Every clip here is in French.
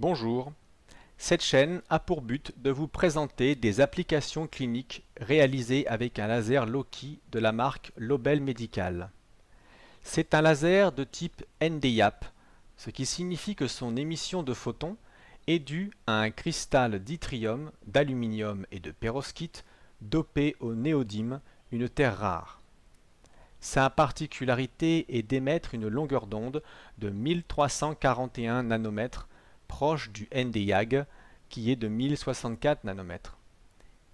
Bonjour. Cette chaîne a pour but de vous présenter des applications cliniques réalisées avec un laser Loki de la marque Lobel Medical. C'est un laser de type NDIAP, ce qui signifie que son émission de photons est due à un cristal d'yttrium, d'aluminium et de perovskite dopé au néodyme, une terre rare. Sa particularité est d'émettre une longueur d'onde de 1341 nanomètres proche du NDIAG qui est de 1064 nanomètres.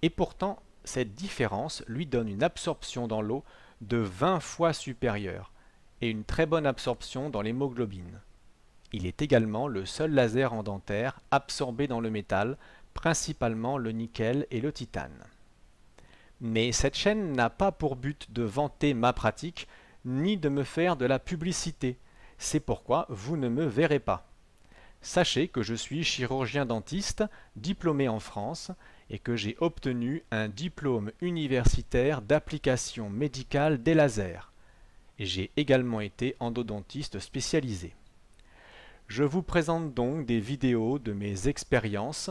Et pourtant, cette différence lui donne une absorption dans l'eau de 20 fois supérieure et une très bonne absorption dans l'hémoglobine. Il est également le seul laser en dentaire absorbé dans le métal, principalement le nickel et le titane. Mais cette chaîne n'a pas pour but de vanter ma pratique, ni de me faire de la publicité. C'est pourquoi vous ne me verrez pas. Sachez que je suis chirurgien dentiste, diplômé en France, et que j'ai obtenu un diplôme universitaire d'application médicale des lasers. Et j'ai également été endodontiste spécialisé. Je vous présente donc des vidéos de mes expériences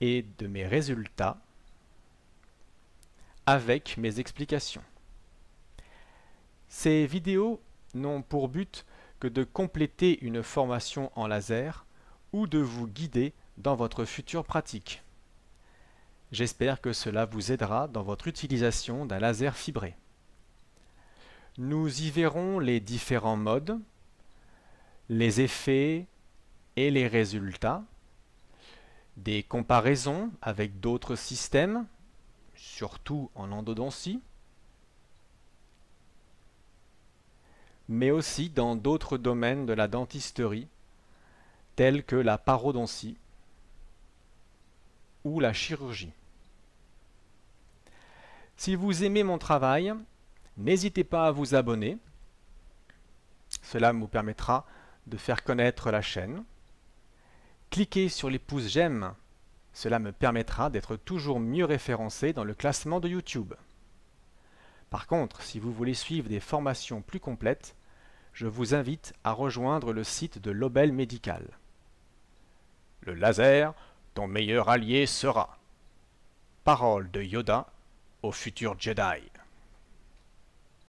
et de mes résultats avec mes explications. Ces vidéos n'ont pour but que de compléter une formation en laser ou de vous guider dans votre future pratique. J'espère que cela vous aidera dans votre utilisation d'un laser fibré. Nous y verrons les différents modes, les effets et les résultats, des comparaisons avec d'autres systèmes, surtout en endodontie, mais aussi dans d'autres domaines de la dentisterie, tels que la parodontie ou la chirurgie. Si vous aimez mon travail, n'hésitez pas à vous abonner. Cela vous permettra de faire connaître la chaîne. Cliquez sur les pouces j'aime. Cela me permettra d'être toujours mieux référencé dans le classement de YouTube. Par contre, si vous voulez suivre des formations plus complètes, je vous invite à rejoindre le site de l'Obel Médical. Le laser, ton meilleur allié sera. Parole de Yoda au futur Jedi.